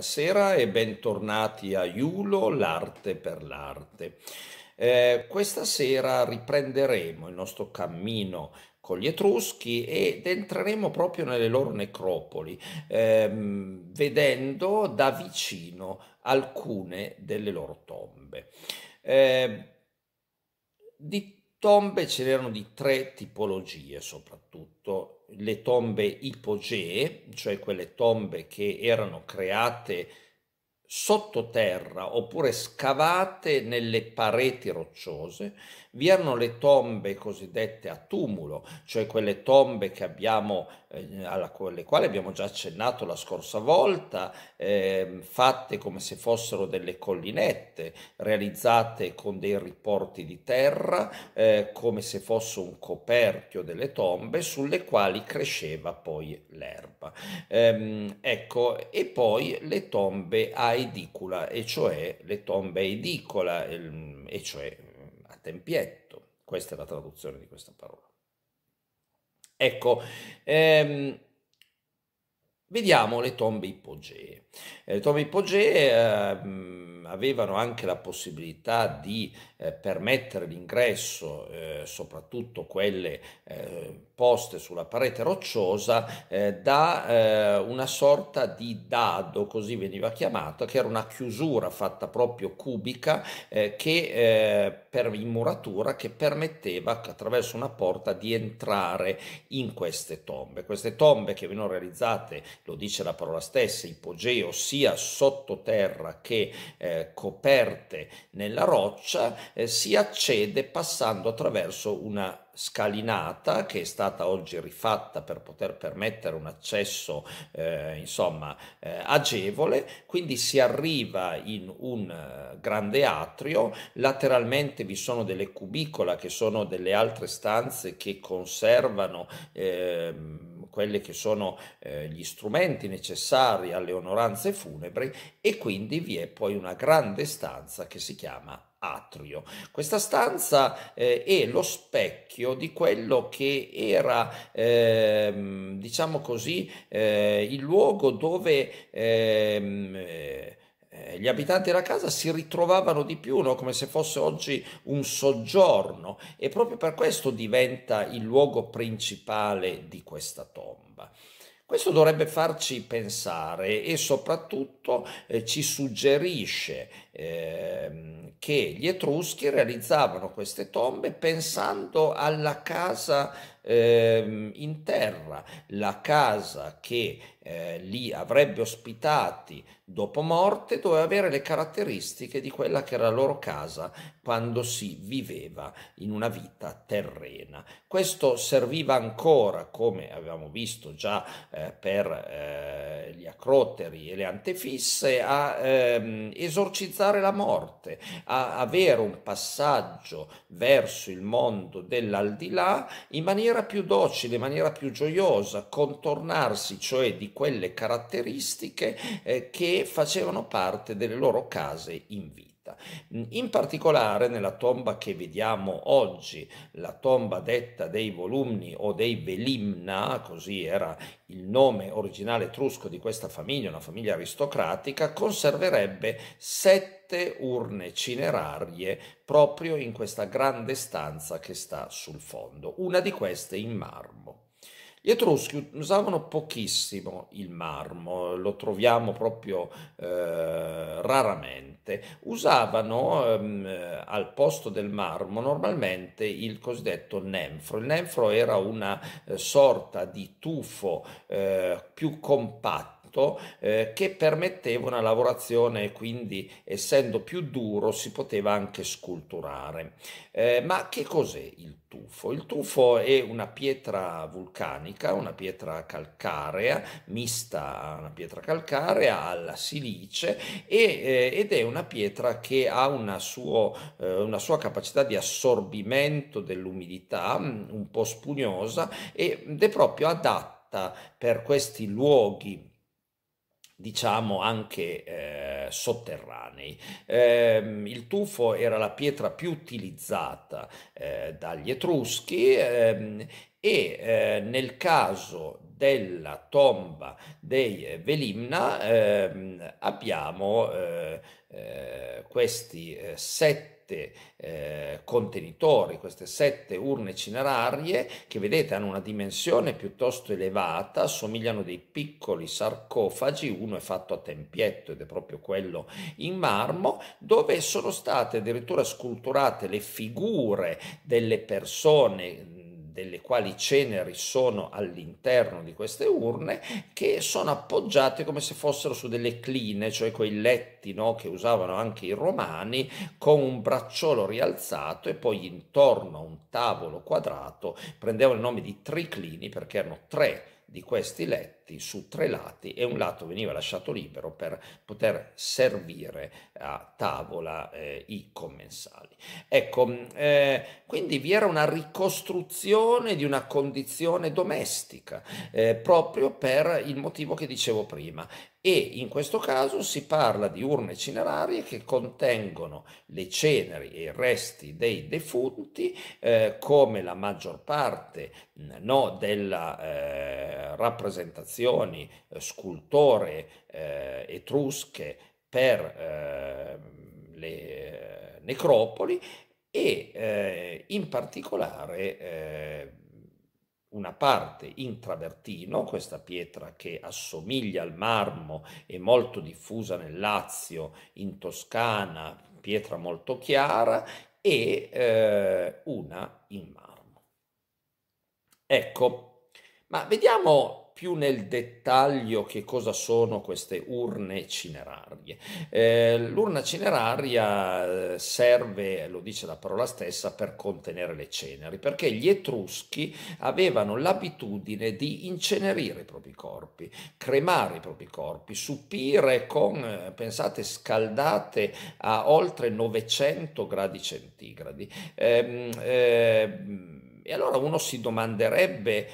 buonasera e bentornati a Iulo, l'arte per l'arte. Eh, questa sera riprenderemo il nostro cammino con gli Etruschi ed entreremo proprio nelle loro necropoli, ehm, vedendo da vicino alcune delle loro tombe. Eh, di Tombe ce n'erano di tre tipologie soprattutto, le tombe ipogee, cioè quelle tombe che erano create sottoterra oppure scavate nelle pareti rocciose, vi erano le tombe cosiddette a tumulo, cioè quelle tombe abbiamo, eh, alla, alle quali abbiamo già accennato la scorsa volta, eh, fatte come se fossero delle collinette, realizzate con dei riporti di terra, eh, come se fosse un coperchio delle tombe, sulle quali cresceva poi l'erba. Ehm, ecco, e poi le tombe a edicola, e cioè le tombe a edicola, ehm, e cioè tempietto. Questa è la traduzione di questa parola. Ecco, ehm, Vediamo le tombe ipogee. Eh, le tombe ipogee eh, avevano anche la possibilità di eh, permettere l'ingresso, eh, soprattutto quelle eh, poste sulla parete rocciosa, eh, da una sorta di dado, così veniva chiamato, che era una chiusura fatta proprio cubica che, per in muratura che permetteva attraverso una porta di entrare in queste tombe. Queste tombe che venivano realizzate lo dice la parola stessa, ipogeo, sia sottoterra che eh, coperte nella roccia, eh, si accede passando attraverso una scalinata che è stata oggi rifatta per poter permettere un accesso eh, insomma eh, agevole quindi si arriva in un eh, grande atrio lateralmente vi sono delle cubicola che sono delle altre stanze che conservano eh, quelli che sono eh, gli strumenti necessari alle onoranze funebri e quindi vi è poi una grande stanza che si chiama atrio. Questa stanza eh, è lo specchio di quello che era, ehm, diciamo così, eh, il luogo dove ehm, eh, eh, gli abitanti della casa si ritrovavano di più, no? come se fosse oggi un soggiorno e proprio per questo diventa il luogo principale di questa tomba. Questo dovrebbe farci pensare e soprattutto eh, ci suggerisce eh, che gli Etruschi realizzavano queste tombe pensando alla casa eh, in terra, la casa che eh, li avrebbe ospitati dopo morte doveva avere le caratteristiche di quella che era la loro casa quando si viveva in una vita terrena. Questo serviva ancora, come avevamo visto già eh, per eh, gli acroteri e le antefisse, a ehm, esorcizzare la morte, a avere un passaggio verso il mondo dell'aldilà in maniera maniera più docile, in maniera più gioiosa, contornarsi cioè di quelle caratteristiche eh, che facevano parte delle loro case in vita. Mm, in particolare nella tomba che vediamo oggi, la tomba detta dei Volumni o dei Velimna, così era il nome originale etrusco di questa famiglia, una famiglia aristocratica, conserverebbe sette sette urne cinerarie proprio in questa grande stanza che sta sul fondo, una di queste in marmo. Gli Etruschi usavano pochissimo il marmo, lo troviamo proprio eh, raramente. Usavano ehm, al posto del marmo normalmente il cosiddetto nenfro. Il nenfro era una eh, sorta di tufo eh, più compatto impatto eh, che permetteva una lavorazione e quindi essendo più duro si poteva anche sculturare. Eh, ma che cos'è il tufo? Il tufo è una pietra vulcanica, una pietra calcarea, mista a una pietra calcarea alla silice e, eh, ed è una pietra che ha una, suo, eh, una sua capacità di assorbimento dell'umidità mm, un po' spugnosa ed è proprio adatta per questi luoghi diciamo anche eh, sotterranei. Eh, il tufo era la pietra più utilizzata eh, dagli Etruschi ehm, e eh, nel caso della tomba dei Velimna ehm, abbiamo eh, eh, questi sette sette eh, contenitori, queste sette urne cinerarie che vedete hanno una dimensione piuttosto elevata, somigliano a dei piccoli sarcofagi, uno è fatto a tempietto ed è proprio quello in marmo, dove sono state addirittura sculturate le figure delle persone delle quali ceneri sono all'interno di queste urne, che sono appoggiate come se fossero su delle cline, cioè quei letti no, che usavano anche i romani, con un bracciolo rialzato e poi intorno a un tavolo quadrato prendevano il nome di triclini perché erano tre di questi letti aperti su tre lati e un lato veniva lasciato libero per poter servire a tavola eh, i commensali. Ecco, eh, quindi vi era una ricostruzione di una condizione domestica, eh, proprio per il motivo che dicevo prima. E in questo caso si parla di urne cinerarie che contengono le ceneri e i resti dei defunti, eh, come la maggior parte no, della eh, rappresentazione popolazioni eh, scultore eh, etrusche per eh, le necropoli e in particolare una parte in travertino, questa pietra che assomiglia al marmo e molto diffusa nel Lazio, in Toscana, pietra molto chiara, e eh, una in marmo. Ecco, ma vediamo più nel dettaglio che cosa sono queste urne cinerarie. Eh, l'urna cineraria eh, serve, lo dice la parola stessa, per contenere le ceneri, perché gli etruschi avevano l'abitudine di incenerire i propri corpi, cremare i propri corpi, supire con, eh, pensate, scaldate a oltre 900 gradi centigradi. Eh, eh, e allora uno si domanderebbe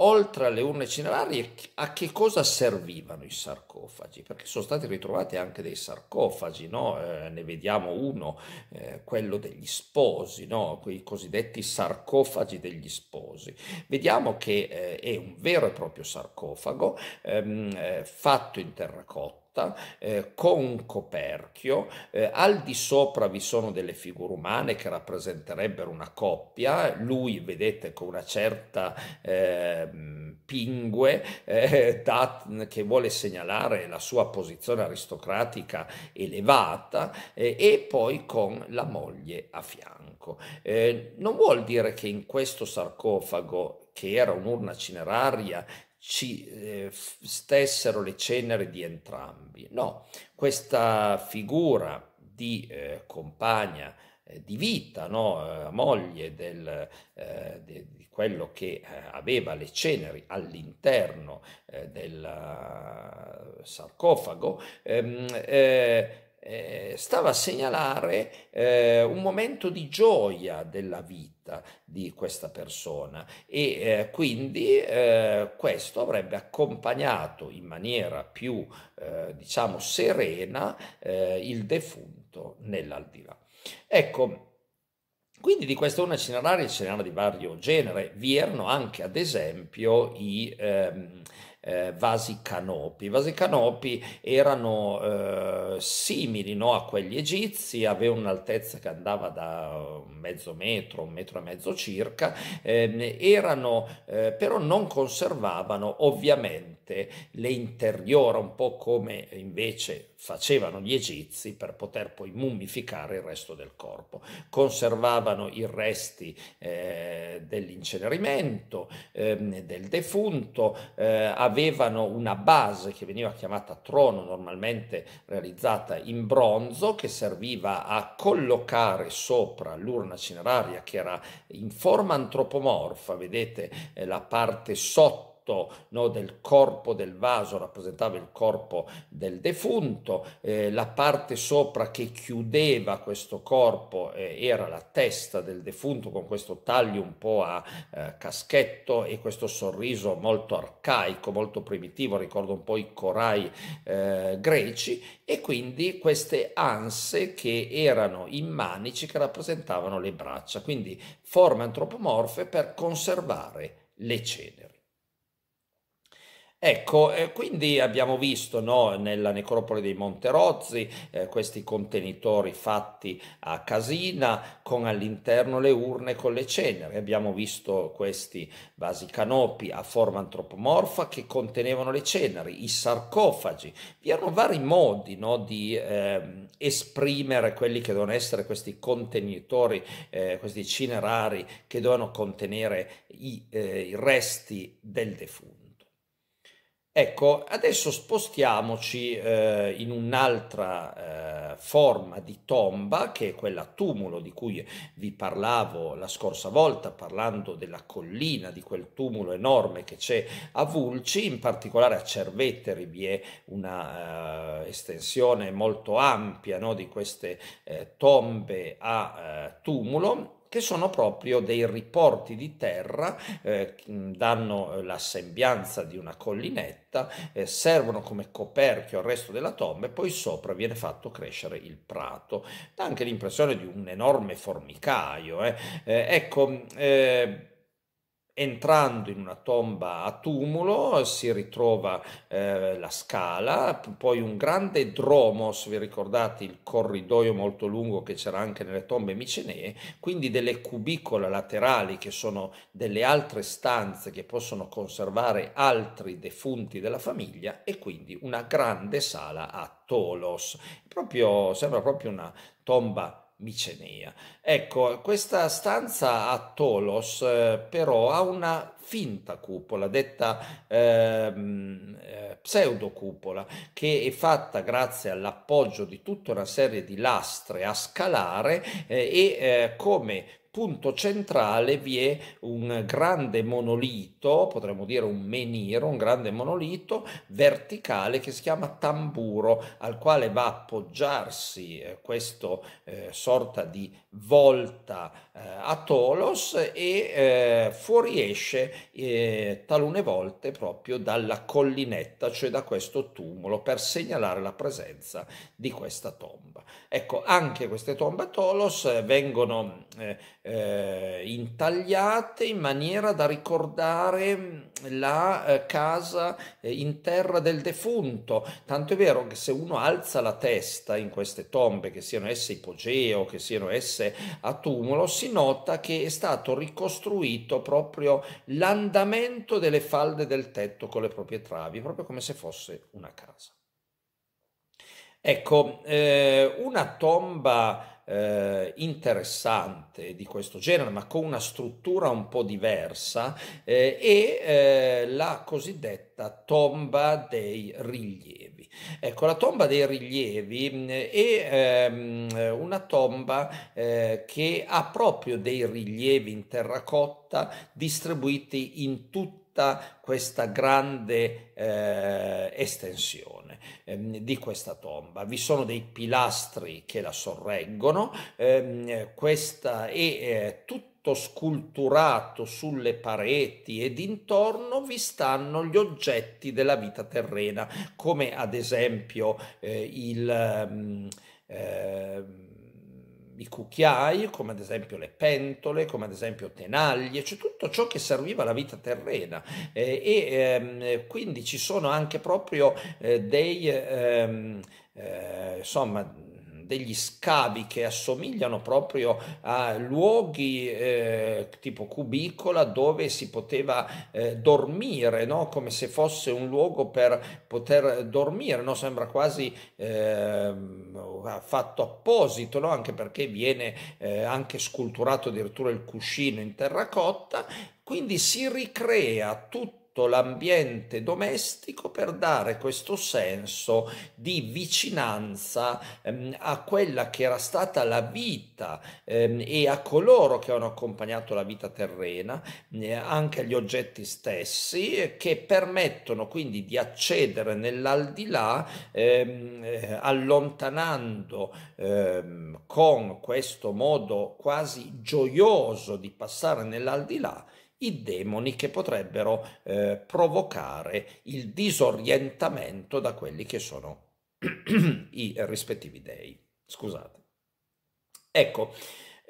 oltre alle urne cinerarie, a che cosa servivano i sarcofagi? Perché sono stati ritrovati anche dei sarcofagi, no? eh, ne vediamo uno, eh, quello degli sposi, no? quei cosiddetti sarcofagi degli sposi. Vediamo che eh, è un vero e proprio sarcofago ehm, eh, fatto in terracotta terracotta eh, con un coperchio, eh, al di sopra vi sono delle figure umane che rappresenterebbero una coppia, lui vedete con una certa ehm, eh, pingue da, che vuole segnalare la sua posizione aristocratica elevata eh, e poi con la moglie a fianco. Eh, non vuol dire che in questo sarcofago che era un'urna cineraria ci eh, stessero le ceneri di entrambi. No, questa figura di eh, compagna eh, di vita, no? Eh, moglie del, eh, de, di quello che eh, aveva le ceneri all'interno del sarcofago, ehm, eh, stava a segnalare eh, un momento di gioia della vita di questa persona e eh, quindi eh, questo avrebbe accompagnato in maniera più eh, diciamo serena il defunto nell'aldilà. Ecco, quindi di queste una cinerarie ce n'erano di vario genere, vi erano anche ad esempio i... Ehm, eh, vasi canopi. I vasi canopi erano eh, simili no, a quelli egizi, avevano un'altezza che andava da mezzo metro, un metro e mezzo circa, ehm, eh, erano, però non conservavano ovviamente veramente, le interiora un po' come invece facevano gli egizi per poter poi mummificare il resto del corpo. Conservavano i resti eh, dell'incenerimento, eh, del defunto, eh, avevano una base che veniva chiamata trono, normalmente realizzata in bronzo, che serviva a collocare sopra l'urna cineraria che era in forma antropomorfa, vedete eh, la parte sotto No, del corpo del vaso rappresentava il corpo del defunto, eh, la parte sopra che chiudeva questo corpo eh, era la testa del defunto con questo taglio un po' a eh, caschetto e questo sorriso molto arcaico, molto primitivo, ricordo un po' i corai eh, greci e quindi queste anse che erano in manici che rappresentavano le braccia, quindi forme antropomorfe per conservare le ceneri. Ecco, eh, quindi abbiamo visto no, nella necropoli dei Monterozzi eh, questi contenitori fatti a casina con all'interno le urne con le ceneri, abbiamo visto questi vasi canopi a forma antropomorfa che contenevano le ceneri, i sarcofagi, vi erano vari modi no, di eh, esprimere quelli che devono essere questi contenitori, eh, questi cinerari che dovevano contenere i, eh, i resti del defunto. Ecco, adesso spostiamoci eh, in un'altra eh, forma di tomba, che è quella tumulo di cui vi parlavo la scorsa volta, parlando della collina, di quel tumulo enorme che c'è a Vulci, in particolare a Cerveteri vi è una eh, estensione molto ampia no, di queste eh, tombe a eh, tumulo che sono proprio dei riporti di terra, eh, danno eh, la sembianza di una collinetta, eh, servono come coperchio al resto della tomba e poi sopra viene fatto crescere il prato. Dà anche l'impressione di un enorme formicaio. Eh. eh ecco, mm, eh, entrando in una tomba a tumulo si ritrova eh, la scala, poi un grande dromos, vi ricordate il corridoio molto lungo che c'era anche nelle tombe micenee, quindi delle cubicole laterali che sono delle altre stanze che possono conservare altri defunti della famiglia e quindi una grande sala a Tolos. Proprio, sembra proprio una tomba Micenea. Ecco, questa stanza a Tolos eh, però ha una finta cupola, detta ehm, eh, pseudocupola, che è fatta grazie all'appoggio di tutta una serie di lastre a scalare eh, e eh, come punto centrale vi è un grande monolito, potremmo dire un meniro, un grande monolito verticale che si chiama tamburo, al quale va a appoggiarsi eh, questa eh, sorta di volta eh, a Tolos e eh, fuoriesce eh, talune volte proprio dalla collinetta, cioè da questo tumulo, per segnalare la presenza di questa tomba. Ecco, anche queste tombe a Tolos eh, vengono eh, eh, intagliate in maniera da ricordare mm, la casa in terra del defunto, tanto è vero che se uno alza la testa in queste tombe, che siano esse ipogeo, che siano esse a tumulo, si nota che è stato ricostruito proprio l'andamento delle falde del tetto con le proprie travi, proprio come se fosse una casa. Ecco, eh, una tomba eh, interessante di questo genere, ma con una struttura un po' diversa, eh, e eh, la cosiddetta tomba dei rilievi. Ecco, la tomba dei rilievi mm, è ehm, una tomba eh, che ha proprio dei rilievi in terracotta distribuiti in tutta questa grande eh, estensione ehm, di questa tomba. Vi sono dei pilastri che la sorreggono ehm, questa, e eh, tutto sculturato sulle pareti e intorno vi stanno gli oggetti della vita terrena, come ad esempio eh, il... eh, i cucchiai, come ad esempio le pentole, come ad esempio tenaglie, cioè tutto ciò che serviva alla vita terrena eh, e ehm, quindi ci sono anche proprio eh, dei ehm, eh, insomma degli scavi che assomigliano proprio a luoghi eh, tipo cubicola dove si poteva eh, dormire, no? come se fosse un luogo per poter dormire, no? sembra quasi eh, fatto apposito, no? anche perché viene eh, anche sculturato addirittura il cuscino in terracotta, quindi si ricrea tutto l'ambiente domestico per dare questo senso di vicinanza ehm, a quella che era stata la vita ehm, e a coloro che hanno accompagnato la vita terrena, eh, anche agli oggetti stessi, che permettono quindi di accedere nell'aldilà ehm, eh, allontanando ehm, con questo modo quasi gioioso di passare nell'aldilà i demoni che potrebbero eh, provocare il disorientamento da quelli che sono i rispettivi dei. Scusate. Ecco,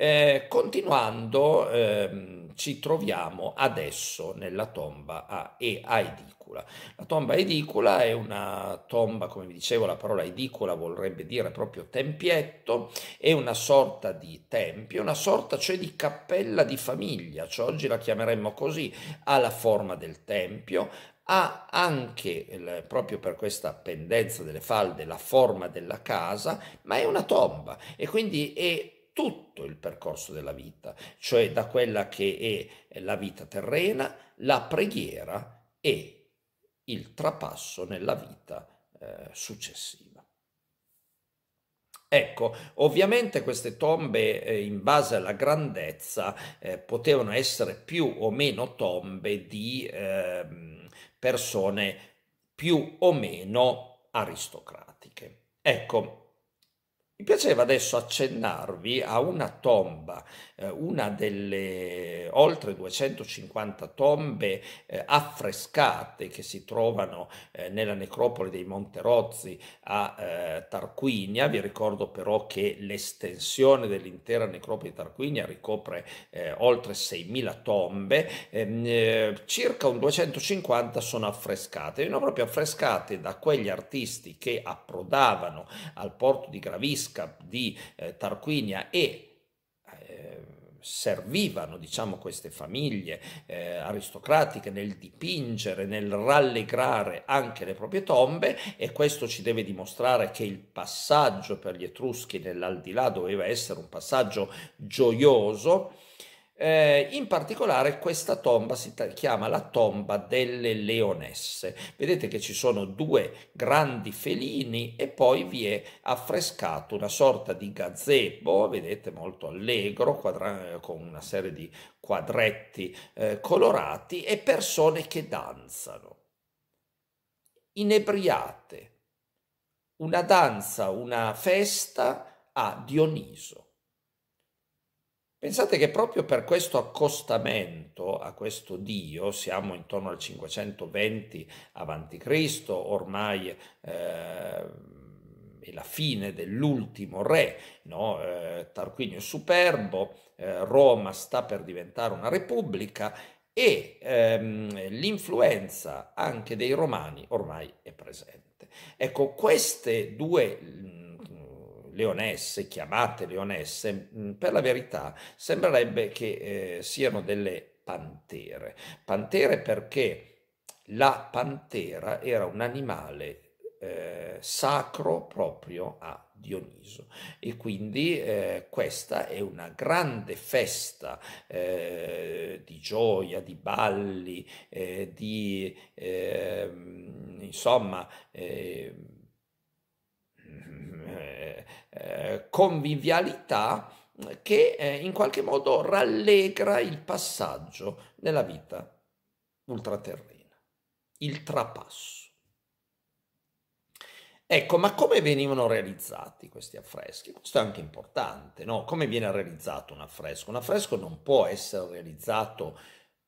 eh, continuando, ehm, ci troviamo adesso nella tomba a, e a Edicula. La tomba Edicula è una tomba, come vi dicevo, la parola Edicula vorrebbe dire proprio tempietto, è una sorta di tempio, una sorta cioè di cappella di famiglia, cioè oggi la chiameremmo così, ha la forma del tempio, ha anche, proprio per questa pendenza delle falde, la forma della casa, ma è una tomba e quindi è tutto il percorso della vita, cioè da quella che è la vita terrena, la preghiera e il trapasso nella vita eh, successiva. Ecco, ovviamente queste tombe eh, in base alla grandezza eh, potevano essere più o meno tombe di ehm, persone più o meno aristocratiche. Ecco, mi piaceva adesso accennarvi a una tomba, eh, una delle oltre 250 tombe eh, affrescate che si trovano eh, nella necropoli dei Monterozzi a Tarquinia. Vi ricordo però che l'estensione dell'intera necropoli di Tarquinia ricopre oltre 6.000 tombe, ehm, circa un 250 sono affrescate, sono proprio affrescate da quegli artisti che approdavano al porto di Gravisca Iscap di eh, Tarquinia e eh, servivano diciamo, queste famiglie eh, aristocratiche nel dipingere, nel rallegrare anche le proprie tombe e questo ci deve dimostrare che il passaggio per gli Etruschi nell'aldilà doveva essere un passaggio gioioso eh, in particolare questa tomba si chiama la tomba delle leonesse. Vedete che ci sono due grandi felini e poi vi è affrescato una sorta di gazebo, vedete molto allegro, con una serie di quadretti eh, colorati e persone che danzano. Inebriate. Una danza, una festa a Dioniso. Pensate che proprio per questo accostamento a questo Dio, siamo intorno al 520 a.C., ormai eh, è la fine dell'ultimo re, no? eh, Tarquinio Superbo, eh, Roma sta per diventare una repubblica e ehm, l'influenza anche dei romani ormai è presente. Ecco, queste due leonesse, chiamate leonesse, mm, per la verità sembrerebbe che eh, siano delle pantere. Pantere perché la pantera era un animale eh, sacro proprio a Dioniso e quindi eh, questa è una grande festa eh, di gioia, di balli, eh, di ehm, insomma ehm, eh, eh, convivialità che eh, in qualche modo rallegra il passaggio nella vita ultraterrena, il trapasso. Ecco, ma come venivano realizzati questi affreschi? Questo è anche importante, no? Come viene realizzato un affresco? Un affresco non può essere realizzato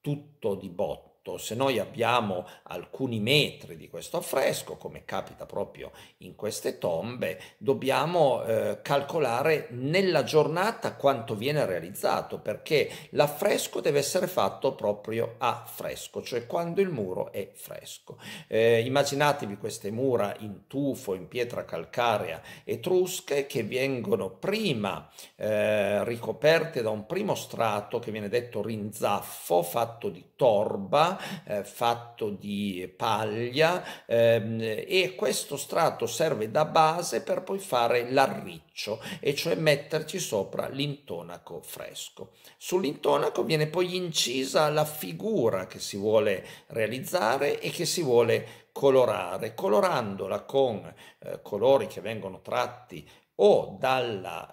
tutto di botto sotto, se noi abbiamo alcuni metri di questo affresco, come capita proprio in queste tombe, dobbiamo eh, calcolare nella giornata quanto viene realizzato, perché l'affresco deve essere fatto proprio a fresco, cioè quando il muro è fresco. Eh, immaginatevi queste mura in tufo, in pietra calcarea etrusche che vengono prima eh, ricoperte da un primo strato che viene detto rinzaffo, fatto di torba, eh, fatto di paglia ehm, e questo strato serve da base per poi fare l'arriccio e cioè metterci sopra l'intonaco fresco. Sull'intonaco viene poi incisa la figura che si vuole realizzare e che si vuole colorare, colorandola con eh, colori che vengono tratti o dalla,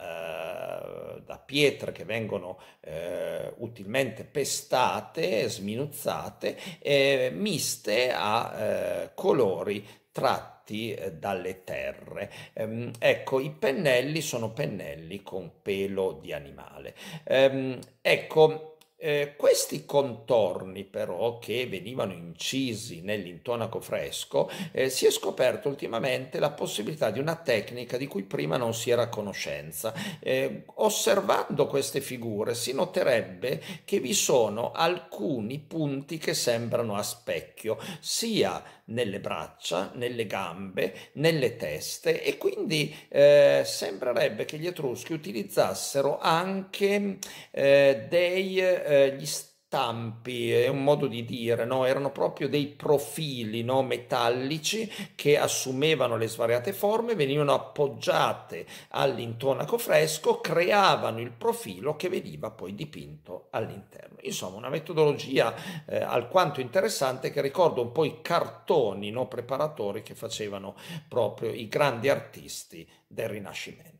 eh, da pietre che vengono eh, utilmente pestate, sminuzzate, eh, miste a eh, colori tratti eh, dalle terre. Ehm, ecco, i pennelli sono pennelli con pelo di animale. Ehm, ecco, eh, questi contorni però che venivano incisi nell'intonaco fresco, eh, si è scoperto ultimamente la possibilità di una tecnica di cui prima non si era a conoscenza. Eh, osservando queste figure si noterebbe che vi sono alcuni punti che sembrano a specchio, sia nelle braccia, nelle gambe, nelle teste e quindi eh, sembrerebbe che gli etruschi utilizzassero anche eh, dei eh, gli stampi, è un modo di dire, no? erano proprio dei profili no? metallici che assumevano le svariate forme, venivano appoggiate all'intonaco fresco, creavano il profilo che veniva poi dipinto all'interno. Insomma, una metodologia eh, alquanto interessante che ricorda un po' i cartoni no? preparatori che facevano proprio i grandi artisti del Rinascimento.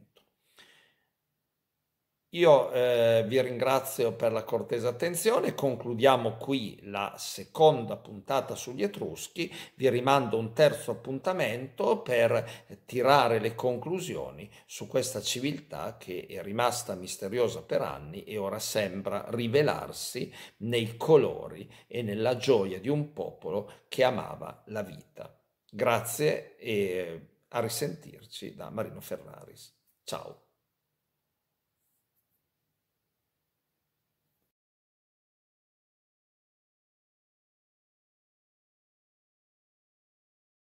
Io eh, vi ringrazio per la cortesa attenzione, concludiamo qui la seconda puntata sugli Etruschi, vi rimando un terzo appuntamento per tirare le conclusioni su questa civiltà che è rimasta misteriosa per anni e ora sembra rivelarsi nei colori e nella gioia di un popolo che amava la vita. Grazie e eh, a risentirci da Marino Ferraris. Ciao.